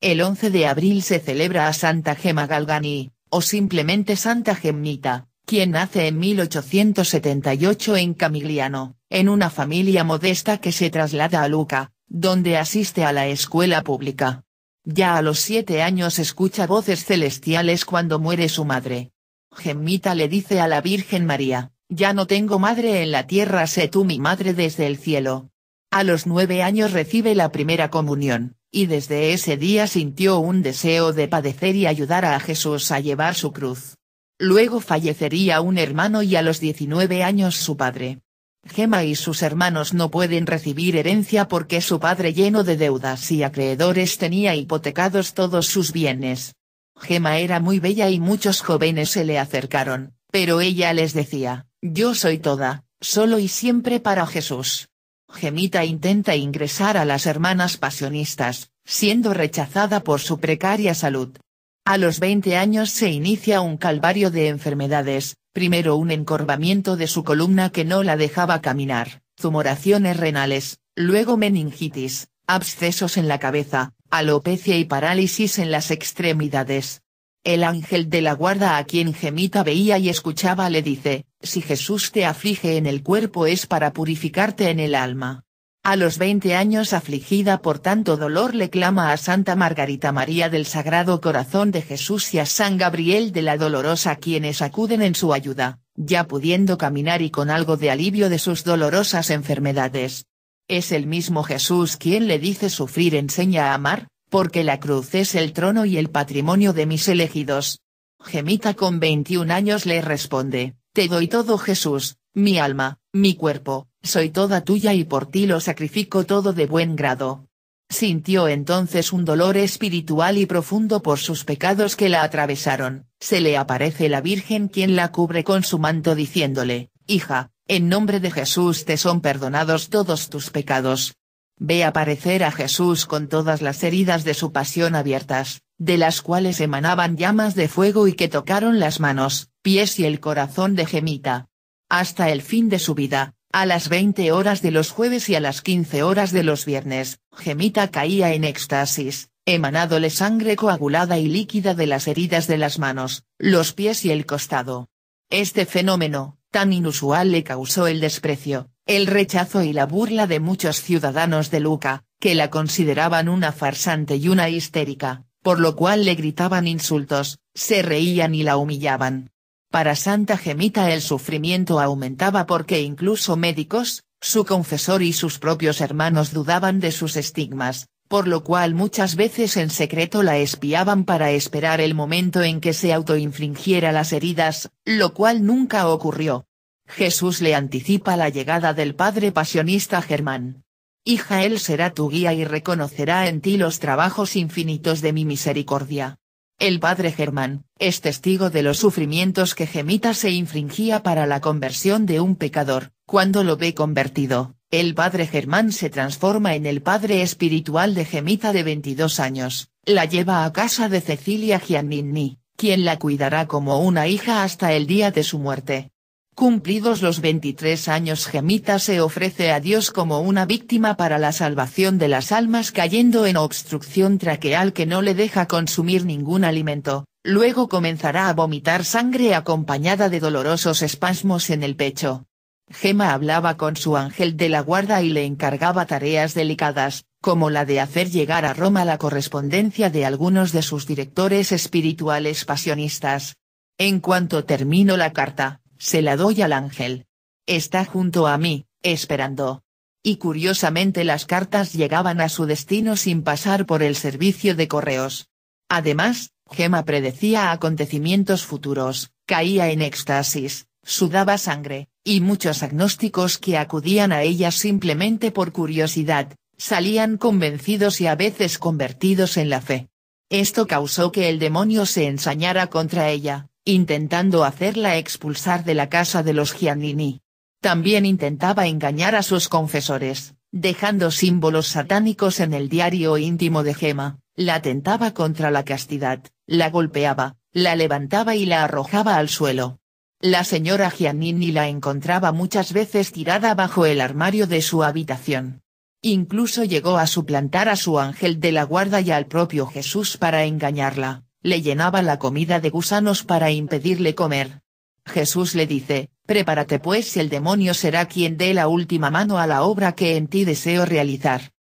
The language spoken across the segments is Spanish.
El 11 de abril se celebra a Santa Gemma Galgani, o simplemente Santa Gemmita, quien nace en 1878 en Camigliano, en una familia modesta que se traslada a Luca, donde asiste a la escuela pública. Ya a los siete años escucha voces celestiales cuando muere su madre. Gemmita le dice a la Virgen María, ya no tengo madre en la tierra, sé tú mi madre desde el cielo. A los nueve años recibe la primera comunión y desde ese día sintió un deseo de padecer y ayudar a Jesús a llevar su cruz. Luego fallecería un hermano y a los 19 años su padre. Gema y sus hermanos no pueden recibir herencia porque su padre lleno de deudas y acreedores tenía hipotecados todos sus bienes. Gema era muy bella y muchos jóvenes se le acercaron, pero ella les decía, yo soy toda, solo y siempre para Jesús. Gemita intenta ingresar a las hermanas pasionistas, siendo rechazada por su precaria salud. A los 20 años se inicia un calvario de enfermedades, primero un encorvamiento de su columna que no la dejaba caminar, tumoraciones renales, luego meningitis, abscesos en la cabeza, alopecia y parálisis en las extremidades. El ángel de la guarda a quien Gemita veía y escuchaba le dice, si Jesús te aflige en el cuerpo es para purificarte en el alma. A los 20 años afligida por tanto dolor le clama a Santa Margarita María del Sagrado Corazón de Jesús y a San Gabriel de la Dolorosa quienes acuden en su ayuda, ya pudiendo caminar y con algo de alivio de sus dolorosas enfermedades. Es el mismo Jesús quien le dice sufrir enseña a amar, porque la cruz es el trono y el patrimonio de mis elegidos. Gemita con 21 años le responde, te doy todo Jesús, mi alma, mi cuerpo, soy toda tuya y por ti lo sacrifico todo de buen grado. Sintió entonces un dolor espiritual y profundo por sus pecados que la atravesaron, se le aparece la Virgen quien la cubre con su manto diciéndole, Hija, en nombre de Jesús te son perdonados todos tus pecados. Ve aparecer a Jesús con todas las heridas de su pasión abiertas, de las cuales emanaban llamas de fuego y que tocaron las manos, pies y el corazón de Gemita. Hasta el fin de su vida, a las 20 horas de los jueves y a las 15 horas de los viernes, Gemita caía en éxtasis, emanándole sangre coagulada y líquida de las heridas de las manos, los pies y el costado. Este fenómeno, tan inusual le causó el desprecio, el rechazo y la burla de muchos ciudadanos de Luca, que la consideraban una farsante y una histérica por lo cual le gritaban insultos, se reían y la humillaban. Para Santa Gemita el sufrimiento aumentaba porque incluso médicos, su confesor y sus propios hermanos dudaban de sus estigmas, por lo cual muchas veces en secreto la espiaban para esperar el momento en que se autoinfligiera las heridas, lo cual nunca ocurrió. Jesús le anticipa la llegada del padre pasionista Germán. Hija Él será tu guía y reconocerá en ti los trabajos infinitos de mi misericordia. El padre Germán, es testigo de los sufrimientos que Gemita se infringía para la conversión de un pecador, cuando lo ve convertido, el padre Germán se transforma en el padre espiritual de Gemita de 22 años, la lleva a casa de Cecilia Giannini, quien la cuidará como una hija hasta el día de su muerte. Cumplidos los 23 años Gemita se ofrece a Dios como una víctima para la salvación de las almas cayendo en obstrucción traqueal que no le deja consumir ningún alimento, luego comenzará a vomitar sangre acompañada de dolorosos espasmos en el pecho. Gema hablaba con su ángel de la guarda y le encargaba tareas delicadas, como la de hacer llegar a Roma la correspondencia de algunos de sus directores espirituales pasionistas. En cuanto terminó la carta, se la doy al ángel. Está junto a mí, esperando. Y curiosamente las cartas llegaban a su destino sin pasar por el servicio de correos. Además, Gema predecía acontecimientos futuros, caía en éxtasis, sudaba sangre, y muchos agnósticos que acudían a ella simplemente por curiosidad, salían convencidos y a veces convertidos en la fe. Esto causó que el demonio se ensañara contra ella, intentando hacerla expulsar de la casa de los Giannini. También intentaba engañar a sus confesores, dejando símbolos satánicos en el diario íntimo de Gema, la tentaba contra la castidad, la golpeaba, la levantaba y la arrojaba al suelo. La señora Giannini la encontraba muchas veces tirada bajo el armario de su habitación. Incluso llegó a suplantar a su ángel de la guarda y al propio Jesús para engañarla le llenaba la comida de gusanos para impedirle comer. Jesús le dice, Prepárate pues si el demonio será quien dé la última mano a la obra que en ti deseo realizar.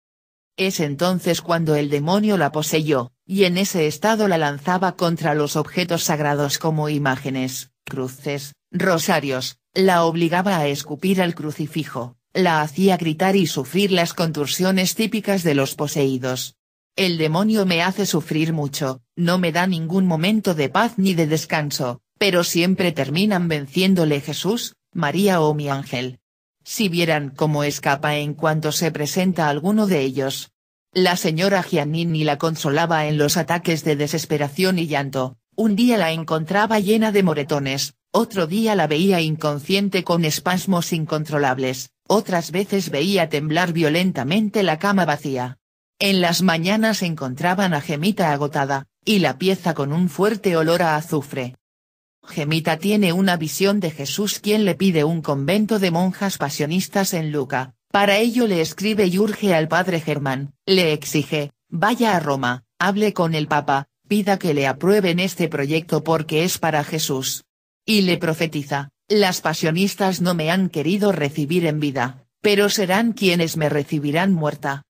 Es entonces cuando el demonio la poseyó, y en ese estado la lanzaba contra los objetos sagrados como imágenes, cruces, rosarios, la obligaba a escupir al crucifijo, la hacía gritar y sufrir las contorsiones típicas de los poseídos. El demonio me hace sufrir mucho, no me da ningún momento de paz ni de descanso, pero siempre terminan venciéndole Jesús, María o mi ángel. Si vieran cómo escapa en cuanto se presenta alguno de ellos. La señora Giannini la consolaba en los ataques de desesperación y llanto, un día la encontraba llena de moretones, otro día la veía inconsciente con espasmos incontrolables, otras veces veía temblar violentamente la cama vacía. En las mañanas encontraban a Gemita agotada, y la pieza con un fuerte olor a azufre. Gemita tiene una visión de Jesús quien le pide un convento de monjas pasionistas en Luca, para ello le escribe y urge al padre Germán, le exige, vaya a Roma, hable con el Papa, pida que le aprueben este proyecto porque es para Jesús. Y le profetiza, las pasionistas no me han querido recibir en vida, pero serán quienes me recibirán muerta.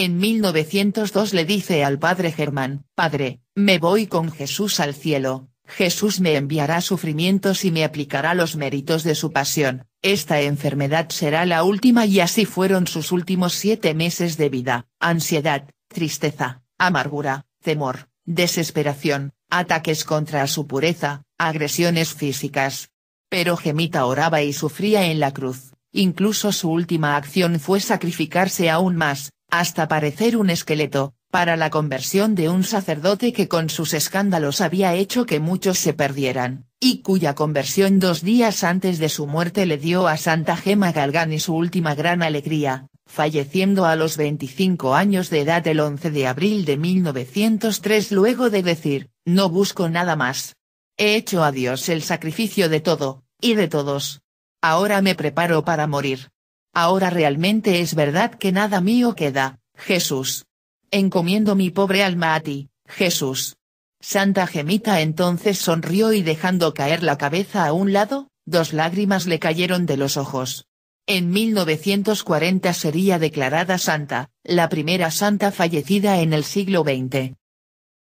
En 1902 le dice al padre Germán, Padre, me voy con Jesús al cielo, Jesús me enviará sufrimientos y me aplicará los méritos de su pasión, esta enfermedad será la última y así fueron sus últimos siete meses de vida, ansiedad, tristeza, amargura, temor, desesperación, ataques contra su pureza, agresiones físicas. Pero Gemita oraba y sufría en la cruz, incluso su última acción fue sacrificarse aún más, hasta parecer un esqueleto, para la conversión de un sacerdote que con sus escándalos había hecho que muchos se perdieran, y cuya conversión dos días antes de su muerte le dio a Santa Gema Galgani su última gran alegría, falleciendo a los 25 años de edad el 11 de abril de 1903 luego de decir, no busco nada más. He hecho a Dios el sacrificio de todo, y de todos. Ahora me preparo para morir ahora realmente es verdad que nada mío queda, Jesús. Encomiendo mi pobre alma a ti, Jesús. Santa Gemita entonces sonrió y dejando caer la cabeza a un lado, dos lágrimas le cayeron de los ojos. En 1940 sería declarada santa, la primera santa fallecida en el siglo XX.